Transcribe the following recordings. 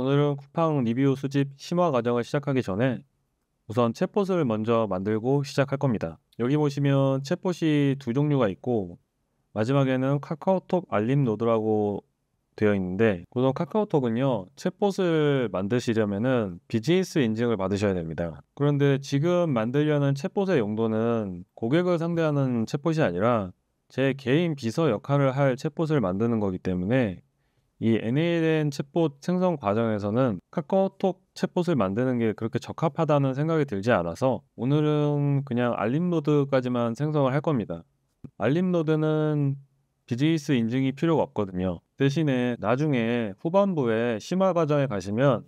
오늘은 쿠팡 리뷰 수집 심화 과정을 시작하기 전에 우선 챗봇을 먼저 만들고 시작할 겁니다. 여기 보시면 챗봇이 두 종류가 있고 마지막에는 카카오톡 알림 노드라고 되어 있는데 우선 카카오톡은요 챗봇을 만드시려면은 비즈니스 인증을 받으셔야 됩니다 그런데 지금 만들려는 챗봇의 용도는 고객을 상대하는 챗봇이 아니라 제 개인 비서 역할을 할 챗봇을 만드는 거기 때문에 이 NLN 챗봇 생성 과정에서는 카카오톡 챗봇을 만드는 게 그렇게 적합하다는 생각이 들지 않아서 오늘은 그냥 알림 노드까지만 생성을 할 겁니다. 알림 노드는 비즈니스 인증이 필요가 없거든요. 대신에 나중에 후반부에 심화 과정에 가시면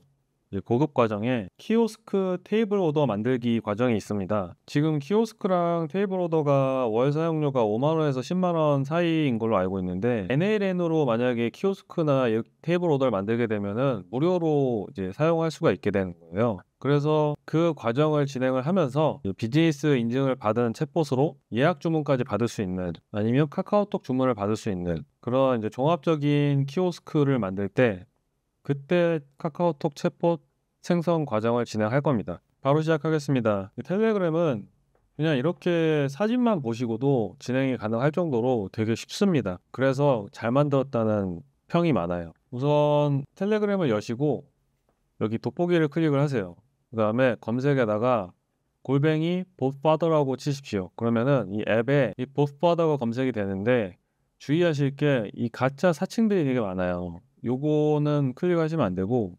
고급 과정에 키오스크 테이블 오더 만들기 과정이 있습니다. 지금 키오스크랑 테이블 오더가 월 사용료가 5만원에서 10만원 사이인 걸로 알고 있는데 NLN으로 만약에 키오스크나 테이블 오더를 만들게 되면은 무료로 이제 사용할 수가 있게 되는 거예요. 그래서 그 과정을 진행을 하면서 비즈니스 인증을 받은 챗봇으로 예약 주문까지 받을 수 있는 아니면 카카오톡 주문을 받을 수 있는 그런 이제 종합적인 키오스크를 만들 때 그때 카카오톡 챗봇 생성 과정을 진행할 겁니다. 바로 시작하겠습니다. 텔레그램은 그냥 이렇게 사진만 보시고도 진행이 가능할 정도로 되게 쉽습니다. 그래서 잘 만들었다는 평이 많아요. 우선 텔레그램을 여시고 여기 돋보기를 클릭을 하세요. 그 다음에 검색에다가 골뱅이 보 봇바더라고 치십시오. 그러면은 이 앱에 이 봇바더가 검색이 되는데 주의하실 게 이 가짜 사칭들이 되게 많아요. 요거는 클릭하시면 안 되고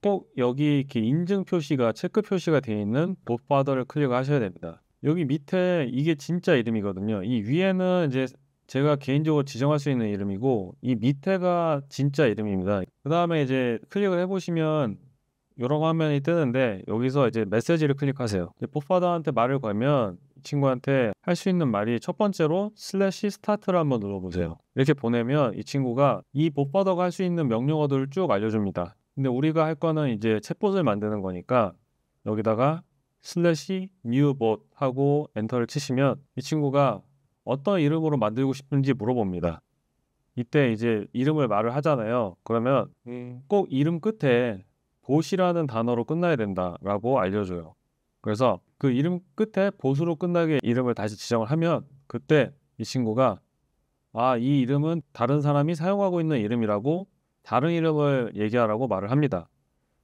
꼭 여기 이렇게 인증 표시가 체크 표시가 되어 있는 보바더를 클릭하셔야 됩니다. 여기 밑에 이게 진짜 이름이거든요. 이 위에는 이제 제가 개인적으로 지정할 수 있는 이름이고 이 밑에가 진짜 이름입니다. 그 다음에 이제 클릭을 해보시면 이런 화면이 뜨는데 여기서 이제 메시지를 클릭하세요. 보파더한테 말을 걸면 이 친구한테 할 수 있는 말이 첫 번째로 슬래시 스타트를 한번 눌러보세요. 이렇게 보내면 이 친구가 이보파더가할 수 있는 명령어들을 쭉 알려줍니다. 근데 우리가 할 거는 이제 챗봇을 만드는 거니까 여기다가 슬래시 뉴봇 하고 엔터를 치시면 이 친구가 어떤 이름으로 만들고 싶은지 물어봅니다. 이때 이제 이름을 말을 하잖아요. 그러면 음. 꼭 이름 끝에 b o 이라는 단어로 끝나야 된다라고 알려줘요. 그래서 그 이름 끝에 b o 으로 끝나게 이름을 다시 지정을 하면 그때 이 친구가 아, 이 이름은 다른 사람이 사용하고 있는 이름이라고 다른 이름을 얘기하라고 말을 합니다.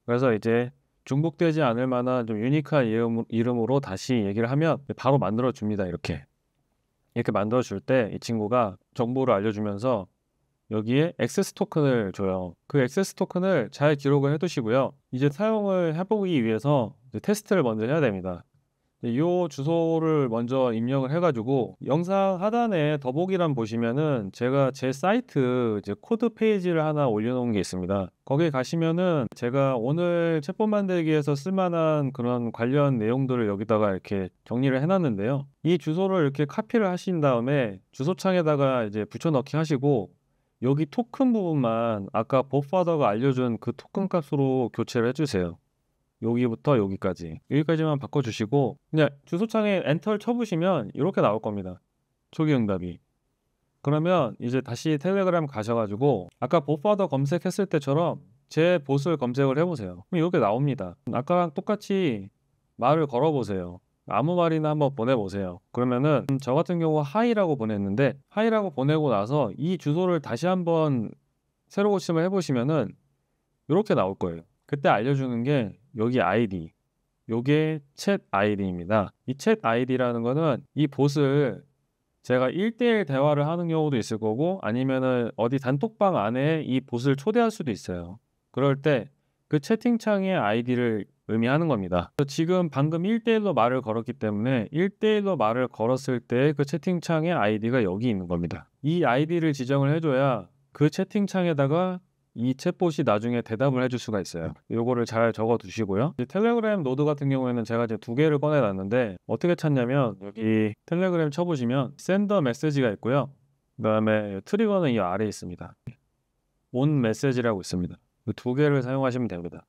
그래서 이제 중복되지 않을 만한 좀 유니크한 이름, 이름으로 다시 얘기를 하면 바로 만들어 줍니다. 이렇게 이렇게 만들어 줄 때 이 친구가 정보를 알려주면서 여기에 액세스 토큰을 줘요. 그 액세스 토큰을 잘 기록을 해두시고요. 이제 사용을 해보기 위해서 테스트를 먼저 해야 됩니다. 이 네, 주소를 먼저 입력을 해가지고 영상 하단에 더보기란 보시면은 제가 제 사이트 이제 코드 페이지를 하나 올려놓은 게 있습니다. 거기 에 가시면은 제가 오늘 챗봇 만들기에서 쓸만한 그런 관련 내용들을 여기다가 이렇게 정리를 해놨는데요. 이 주소를 이렇게 카피를 하신 다음에 주소창에다가 이제 붙여넣기 하시고 여기 토큰 부분만 아까 보파더가 알려준 그 토큰 값으로 교체를 해주세요. 여기부터 여기까지 여기까지만 바꿔주시고 그냥 주소창에 엔터를 쳐보시면 이렇게 나올 겁니다. 초기 응답이 그러면 이제 다시 텔레그램 가셔가지고 아까 보파더 검색했을 때처럼 제 보스를 검색을 해보세요. 그럼 이렇게 나옵니다. 아까랑 똑같이 말을 걸어보세요. 아무 말이나 한번 보내보세요. 그러면은 저 같은 경우 하이라고 보냈는데 하이라고 보내고 나서 이 주소를 다시 한번 새로 고침을 해보시면은 이렇게 나올 거예요. 그때 알려주는 게 여기 아이디 요게 챗 아이디입니다. 이 챗 아이디라는 거는 이 봇을 제가 1대1 대화를 하는 경우도 있을 거고 아니면은 어디 단톡방 안에 이 봇을 초대할 수도 있어요. 그럴 때 그 채팅창의 아이디를 의미하는 겁니다. 지금 방금 1대1로 말을 걸었기 때문에 1대1로 말을 걸었을 때 그 채팅창의 아이디가 여기 있는 겁니다. 이 아이디를 지정을 해줘야 그 채팅창에다가 이 챗봇이 나중에 대답을 해줄 수가 있어요. 요거를 잘 적어 두시고요. 텔레그램 노드 같은 경우에는 제가 이제 두 개를 꺼내놨는데 어떻게 찾냐면 여기 텔레그램 쳐보시면 샌더 메시지가 있고요. 그 다음에 트리거는 이 아래에 있습니다. 온 메시지라고 있습니다. 두 개를 사용하시면 됩니다.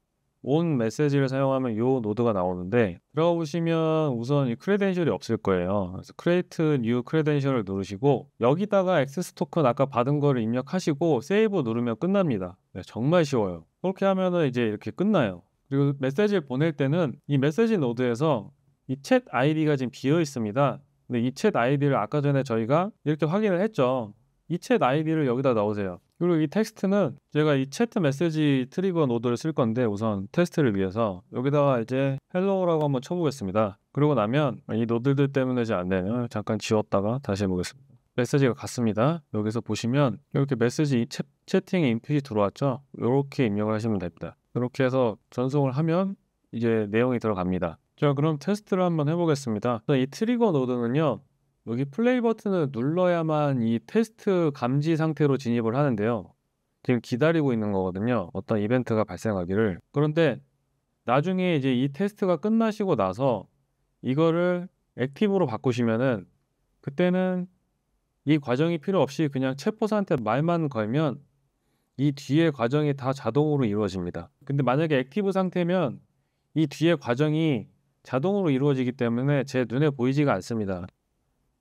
온 메시지를 사용하면 이 노드가 나오는데 들어보시면 우선 이 크레덴셜이 없을 거예요. 그래서 create new credential을 누르시고 여기다가 액세스 토큰 아까 받은 거를 입력하시고 세이브 누르면 끝납니다. 네, 정말 쉬워요. 그렇게 하면은 이제 이렇게 끝나요. 그리고 메시지를 보낼 때는 이 메시지 노드에서 이챗 아이디가 지금 비어 있습니다. 근데 이챗 아이디를 아까 전에 저희가 이렇게 확인을 했죠. 이챗 아이디를 여기다 넣으세요. 그리고 이 텍스트는 제가 이 채트 메시지 트리거 노드를 쓸 건데 우선 테스트를 위해서 여기다가 이제 헬로우라고 한번 쳐보겠습니다. 그러고 나면 이 노드들 때문에 잘안 되면 잠깐 지웠다가 다시 해보겠습니다. 메시지가 갔습니다. 여기서 보시면 이렇게 메시지 채, 채팅에 인풋이 들어왔죠. 이렇게 입력을 하시면 됩니다. 이렇게 해서 전송을 하면 이제 내용이 들어갑니다. 자 그럼 테스트를 한번 해보겠습니다. 이 트리거 노드는요 여기 플레이 버튼을 눌러야만 이 테스트 감지 상태로 진입을 하는데요. 지금 기다리고 있는 거거든요. 어떤 이벤트가 발생하기를. 그런데 나중에 이제 이 테스트가 끝나시고 나서 이거를 액티브로 바꾸시면은 그때는 이 과정이 필요 없이 그냥 체포사한테 말만 걸면 이 뒤에 과정이 다 자동으로 이루어집니다. 근데 만약에 액티브 상태면 이 뒤에 과정이 자동으로 이루어지기 때문에 제 눈에 보이지가 않습니다.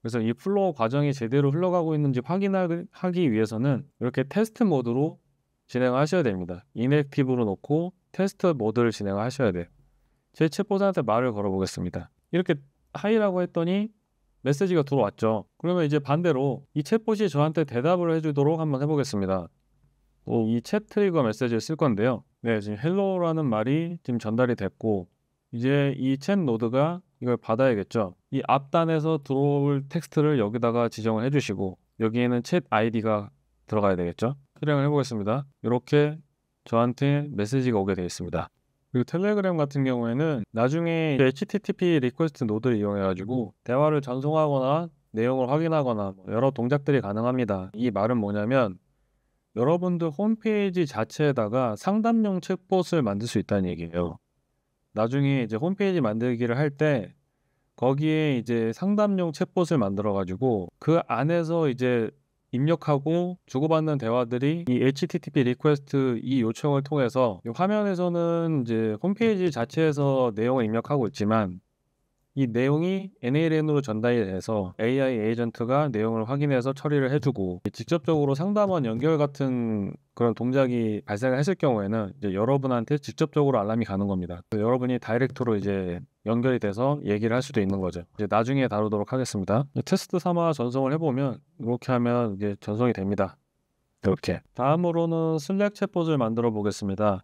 그래서 이 플로우 과정이 제대로 흘러가고 있는지 확인하기 위해서는 이렇게 테스트 모드로 진행하셔야 됩니다. 인액티브로 놓고 테스트 모드를 진행하셔야 돼요. 제 챗봇한테 말을 걸어보겠습니다. 이렇게 하이라고 했더니 메시지가 들어왔죠. 그러면 이제 반대로 이 챗봇이 저한테 대답을 해주도록 한번 해보겠습니다. 어, 이챗 트리거 메시지를 쓸 건데요. 네, 지금 헬로라는 말이 지금 전달이 됐고 이제 이 챗 노드가 이걸 받아야겠죠. 이 앞단에서 들어올 텍스트를 여기다가 지정을 해주시고 여기에는 챗 아이디가 들어가야 되겠죠. 실행을 해보겠습니다. 이렇게 저한테 메시지가 오게 되어 있습니다. 그리고 텔레그램 같은 경우에는 나중에 HTTP 리퀘스트 노드를 이용해가지고 대화를 전송하거나 내용을 확인하거나 뭐 여러 동작들이 가능합니다. 이 말은 뭐냐면 여러분들 홈페이지 자체에다가 상담용 챗봇을 만들 수 있다는 얘기예요. 나중에 음. 이제 홈페이지 만들기를 할 때 거기에 이제 상담용 챗봇을 만들어 가지고 그 안에서 이제 입력하고 주고받는 대화들이 이 HTTP 리퀘스트 이 요청을 통해서 이 화면에서는 이제 홈페이지 자체에서 내용을 입력하고 있지만 이 내용이 NLN으로 전달이 돼서 AI 에이전트가 내용을 확인해서 처리를 해주고 직접적으로 상담원 연결 같은 그런 동작이 발생을 했을 경우에는 이제 여러분한테 직접적으로 알람이 가는 겁니다. 여러분이 다이렉트로 이제 연결이 돼서 얘기를 할 수도 있는 거죠. 이제 나중에 다루도록 하겠습니다. 테스트 삼아 전송을 해보면 이렇게 하면 이제 전송이 됩니다. 이렇게. 다음으로는 슬랙 챗봇을 만들어 보겠습니다.